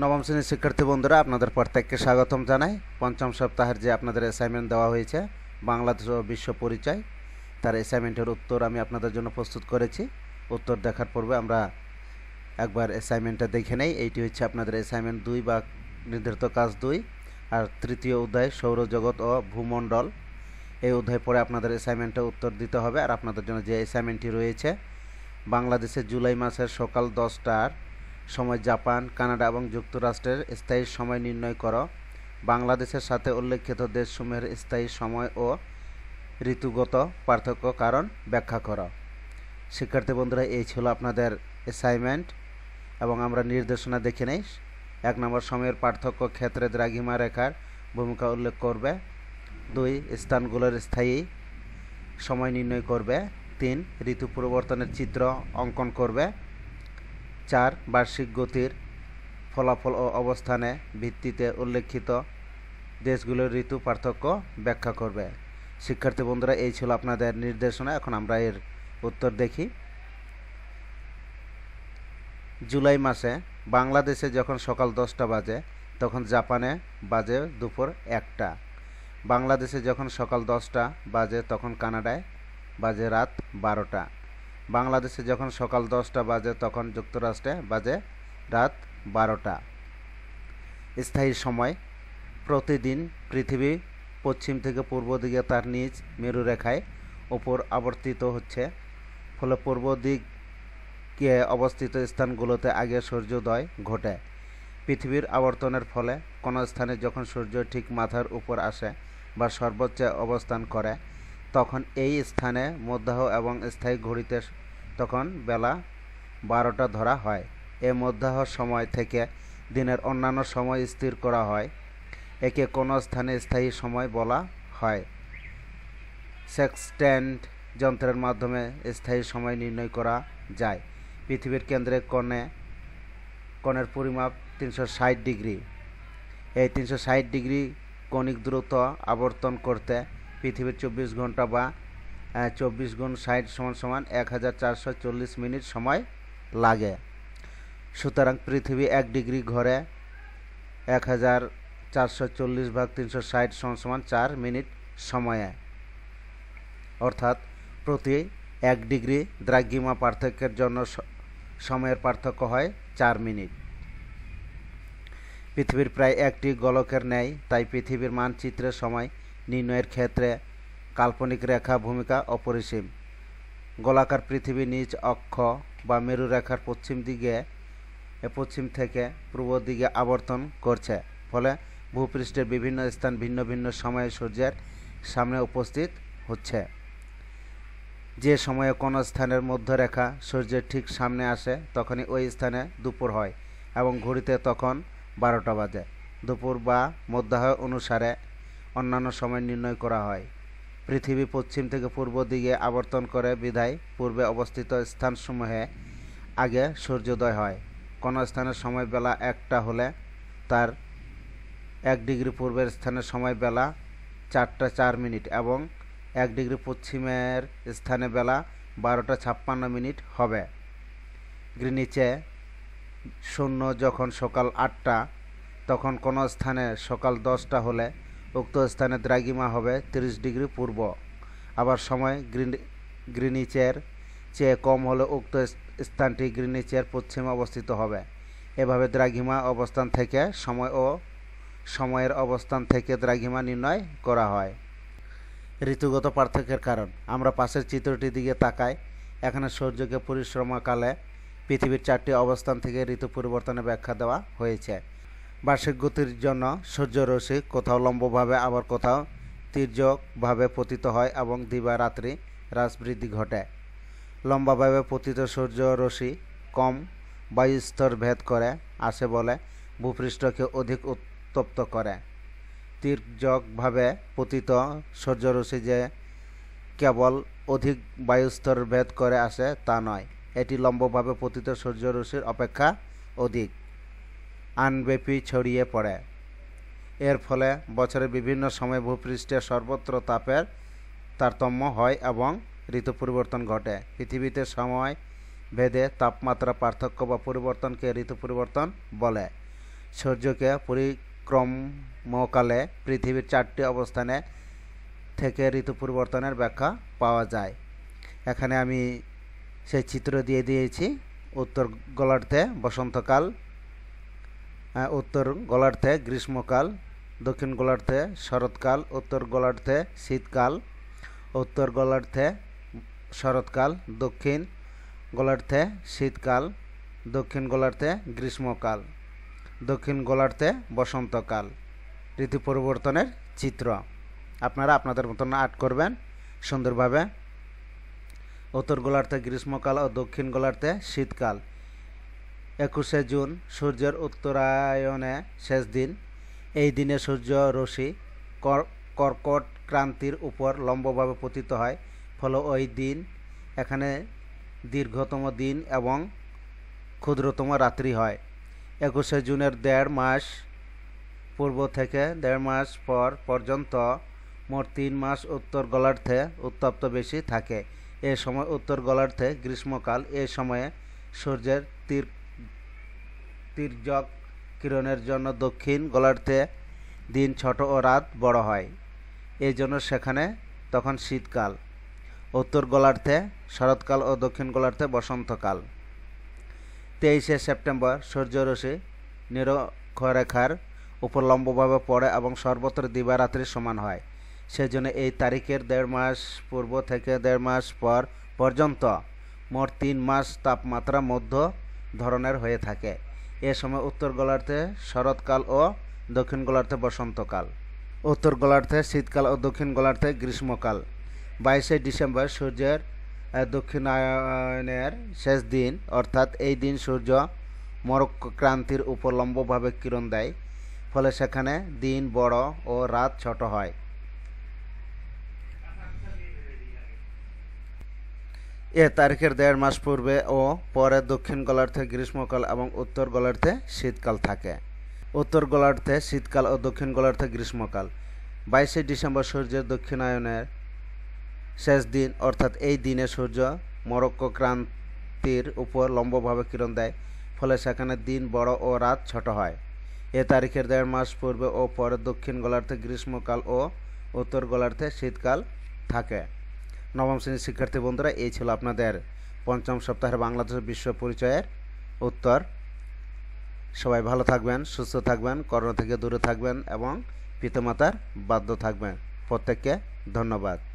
নবম শ্রেণীর শিক্ষার্থী বন্ধুরা আপনাদের প্রত্যেককে স্বাগতম জানাই পঞ্চম সপ্তাহের যে আপনাদের অ্যাসাইনমেন্ট দেওয়া হয়েছে বাংলাদেশ ও বিশ্ব পরিচয় তার অ্যাসাইনমেন্টের উত্তর আমি আপনাদের জন্য প্রস্তুত করেছি উত্তর দেখার পূর্বে আমরা একবার অ্যাসাইনমেন্টটা দেখে নেই এইটি হচ্ছে আপনাদের অ্যাসাইনমেন্ট দুই বা নির্ধারিত কাজ দুই আর তৃতীয় অধ্যায় সৌরজগৎ ও ভূমণ্ডল এই অধ্যায় পরে আপনাদের অ্যাসাইনমেন্টটা উত্তর দিতে হবে আর আপনাদের জন্য যে অ্যাসাইনমেন্টটি রয়েছে বাংলাদেশে জুলাই মাসের সকাল দশটার সময় জাপান কানাডা এবং যুক্তরাষ্ট্রের স্থায়ী সময় নির্ণয় করো বাংলাদেশের সাথে উল্লেখিত দেশসমূহের স্থায়ী সময় ও ঋতুগত পার্থক্য কারণ ব্যাখ্যা করো শিক্ষার্থী বন্ধুরা এই ছিল আপনাদের অ্যাসাইনমেন্ট এবং আমরা নির্দেশনা দেখে নেই এক নম্বর সময়ের পার্থক্য ক্ষেত্রে দ্রাঘিমা রেখার ভূমিকা উল্লেখ করবে দুই স্থানগুলোর স্থায়ী সময় নির্ণয় করবে তিন ঋতু পরিবর্তনের চিত্র অঙ্কন করবে চার বার্ষিক গতির ফলাফল ও অবস্থানে ভিত্তিতে উল্লেখিত দেশগুলোর ঋতু পার্থক্য ব্যাখ্যা করবে শিক্ষার্থী বন্ধুরা এই ছিল আপনাদের নির্দেশনা এখন আমরা এর উত্তর দেখি জুলাই মাসে বাংলাদেশে যখন সকাল দশটা বাজে তখন জাপানে বাজে দুপুর একটা বাংলাদেশে যখন সকাল দশটা বাজে তখন কানাডায় বাজে রাত বারোটা বাংলাদেশে যখন সকাল দশটা বাজে তখন যুক্তরাষ্ট্রে বাজে রাত বারোটা স্থায়ী সময় প্রতিদিন পৃথিবী পশ্চিম থেকে পূর্ব দিকে তার নিজ মেরুরেখায় ওপর আবর্তিত হচ্ছে ফলে পূর্ব দিকে অবস্থিত স্থানগুলোতে আগে সূর্যোদয় ঘটে পৃথিবীর আবর্তনের ফলে কোনো স্থানে যখন সূর্য ঠিক মাথার উপর আসে বা সর্বোচ্চ অবস্থান করে তখন এই স্থানে মধ্যাহ এবং স্থায়ী ঘড়িতে তখন বেলা বারোটা ধরা হয় এ মধ্যাহ সময় থেকে দিনের অন্যান্য সময় স্থির করা হয় একে কোনো স্থানে স্থায়ী সময় বলা হয় সেক্সট্যান্ড যন্ত্রের মাধ্যমে স্থায়ী সময় নির্ণয় করা যায় পৃথিবীর কেন্দ্রে কণে কণের পরিমাপ তিনশো ডিগ্রি এই তিনশো ডিগ্রি কণিক দ্রুত আবর্তন করতে পৃথিবীর চব্বিশ ঘন্টা বা চব্বিশ গুণ ষাট সমান সমান এক হাজার চারশো চল্লিশ মিনিট সময় লাগে সুতরাং পৃথিবী এক ডিগ্রি ঘরে এক হাজার চারশো চল্লিশ ভাগ তিনশো ষাট সমান সমান চার মিনিট সময়ে অর্থাৎ প্রতি এক ডিগ্রি দ্রাগিমা পার্থক্যের জন্য সময়ের পার্থক্য হয় চার মিনিট পৃথিবীর প্রায় একটি গোলকের ন্যায় তাই পৃথিবীর মানচিত্রের সময় নির্ণয়ের ক্ষেত্রে কাল্পনিক রেখা ভূমিকা অপরিসীম গোলাকার পৃথিবী নিজ অক্ষ বা মেরু রেখার পশ্চিম দিকে পশ্চিম থেকে পূর্ব দিকে আবর্তন করছে ফলে ভূপৃষ্ঠের বিভিন্ন স্থান ভিন্ন ভিন্ন সময়ে সূর্যের সামনে উপস্থিত হচ্ছে যে সময়ে কোনো স্থানের মধ্যরেখা সূর্যের ঠিক সামনে আসে তখনই ওই স্থানে দুপুর হয় এবং ঘড়িতে তখন বারোটা বাজে দুপুর বা মধ্যাহ অনুসারে অন্যান্য সময় নির্ণয় করা হয় পৃথিবী পশ্চিম থেকে পূর্ব দিকে আবর্তন করে বিধায় পূর্বে অবস্থিত স্থানসমূহে আগে সূর্যোদয় হয় কোনো স্থানের সময় বেলা একটা হলে তার এক ডিগ্রি পূর্বের স্থানের সময় বেলা চারটা চার মিনিট এবং এক ডিগ্রি পশ্চিমের স্থানে বেলা বারোটা ছাপ্পান্ন মিনিট হবে গ্রিনিচে শূন্য যখন সকাল আটটা তখন কোনো স্থানে সকাল দশটা হলে উক্ত স্থানে দ্রাঘিমা হবে 30 ডিগ্রি পূর্ব আবার সময় গ্রিন গ্রিনিচের চেয়ে কম হলে উক্ত স্থানটি গ্রিনিচের পশ্চিমে অবস্থিত হবে এভাবে দ্রাঘিমা অবস্থান থেকে সময় ও সময়ের অবস্থান থেকে দ্রাঘিমা নির্ণয় করা হয় ঋতুগত পার্থক্যের কারণ আমরা পাশের চিত্রটির দিকে তাকাই এখানে সূর্যকে পরিশ্রমাকালে পৃথিবীর চারটি অবস্থান থেকে ঋতু পরিবর্তনের ব্যাখ্যা দেওয়া হয়েছে বার্ষিক গতির জন্য সূর্যরশ্মি কোথাও লম্বভাবে আবার কোথাও তীর্যকভাবে পতিত হয় এবং দিবা রাত্রি হ্রাসবৃদ্ধি ঘটে লম্বাভাবে পতিত সূর্যরশ্মি কম বায়ুস্তর ভেদ করে আসে বলে ভূপৃষ্ঠকে অধিক উত্তপ্ত করে তীর্যকভাবে পতিত সূর্যরশ্মি যে কেবল অধিক বায়ুস্তর ভেদ করে আসে তা নয় এটি লম্বভাবে পতিত সূর্যরশ্মির অপেক্ষা অধিক আনব্যাপী ছড়িয়ে পড়ে এর ফলে বছরের বিভিন্ন সময় ভূপৃষ্ঠে সর্বত্র তাপের তারতম্য হয় এবং ঋতু পরিবর্তন ঘটে পৃথিবীতে সময় ভেদে তাপমাত্রা পার্থক্য বা পরিবর্তনকে ঋতু পরিবর্তন বলে সূর্যকে পরিক্রমকালে পৃথিবীর চারটি অবস্থানে থেকে ঋতু পরিবর্তনের ব্যাখ্যা পাওয়া যায় এখানে আমি সেই চিত্র দিয়ে দিয়েছি উত্তর গোলার্ধে বসন্তকাল হ্যাঁ, উত্তর গোলার্ধে গ্রীষ্মকাল দক্ষিণ গোলার্ধে শরৎকাল উত্তর গোলার্ধে শীতকাল উত্তর গোলার্ধে শরৎকাল দক্ষিণ গোলার্ধে শীতকাল দক্ষিণ গোলার্ধে গ্রীষ্মকাল দক্ষিণ গোলার্ধে বসন্তকাল ঋতু পরিবর্তনের চিত্র আপনারা আপনাদের মতন আর্ট করবেন সুন্দরভাবে উত্তর গোলার্ধে গ্রীষ্মকাল ও দক্ষিণ গোলার্ধে শীতকাল একুশে জুন সূর্যের উত্তরায়ণে শেষ দিন এই দিনে সূর্য রশ্মি কর্কট ক্রান্তির উপর লম্বভাবে পতিত হয় ফলে ওই দিন এখানে দীর্ঘতম দিন এবং ক্ষুদ্রতম রাত্রি হয় একুশে জুনের দেড় মাস পূর্ব থেকে দেড় মাস পর পর্যন্ত মোট তিন মাস উত্তর গোলার্ধে উত্তপ্ত বেশি থাকে এ সময় উত্তর গোলার্ধে গ্রীষ্মকাল এ সময়ে সূর্যের তীর তির্যক কিরণের জন্য দক্ষিণ গোলার্ধে দিন ছোট ও রাত বড় হয় এই জন্য সেখানে তখন শীতকাল উত্তর গোলার্ধে শরৎকাল ও দক্ষিণ গোলার্ধে বসন্তকাল তেইশে সেপ্টেম্বর সূর্যরশ্মি নিরক্ষরেখার উপর লম্বভাবে পড়ে এবং সর্বত্র দিবারাত্রি সমান হয় সেজন্য এই তারিখের দেড় মাস পূর্ব থেকে দেড় মাস পর পর্যন্ত মোট তিন মাস তাপমাত্রা মধ্য ধরনের হয়ে থাকে এ সময় উত্তর গোলার্ধে শরৎকাল ও দক্ষিণ গোলার্ধে বসন্তকাল উত্তর গোলার্ধে শীতকাল ও দক্ষিণ গোলার্ধে গ্রীষ্মকাল বাইশে ডিসেম্বর সূর্যের দক্ষিণায়নের শেষ দিন অর্থাৎ এই দিন সূর্য মরক্রান্তির উপর লম্বভাবে কিরণ দেয় ফলে সেখানে দিন বড় ও রাত ছোট হয় এ তারিখের দেড় মাস পূর্বে ও পরে দক্ষিণ গোলার্ধে গ্রীষ্মকাল এবং উত্তর গোলার্ধে শীতকাল থাকে উত্তর গোলার্ধে শীতকাল ও দক্ষিণ গোলার্ধে গ্রীষ্মকাল বাইশে ডিসেম্বর সূর্যের দক্ষিণায়নের শেষ দিন অর্থাৎ এই দিনে সূর্য মরক্কো ক্রান্তির উপর লম্বভাবে কিরণ দেয় ফলে সেখানে দিন বড় ও রাত ছোট হয় এ তারিখের দেড় মাস পূর্বে ও পরে দক্ষিণ গোলার্ধে গ্রীষ্মকাল ও উত্তর গোলার্ধে শীতকাল থাকে নবম শ্রেণীর শিক্ষার্থী বন্ধুরা এই ছিল আপনাদের পঞ্চম সপ্তাহের বাংলাদেশ বিশ্ব পরিচয়ের উত্তর সবাই ভালো থাকবেন সুস্থ থাকবেন করোনা থেকে দূরে থাকবেন এবং পিতামাতার বাধ্য থাকবেন প্রত্যেককে ধন্যবাদ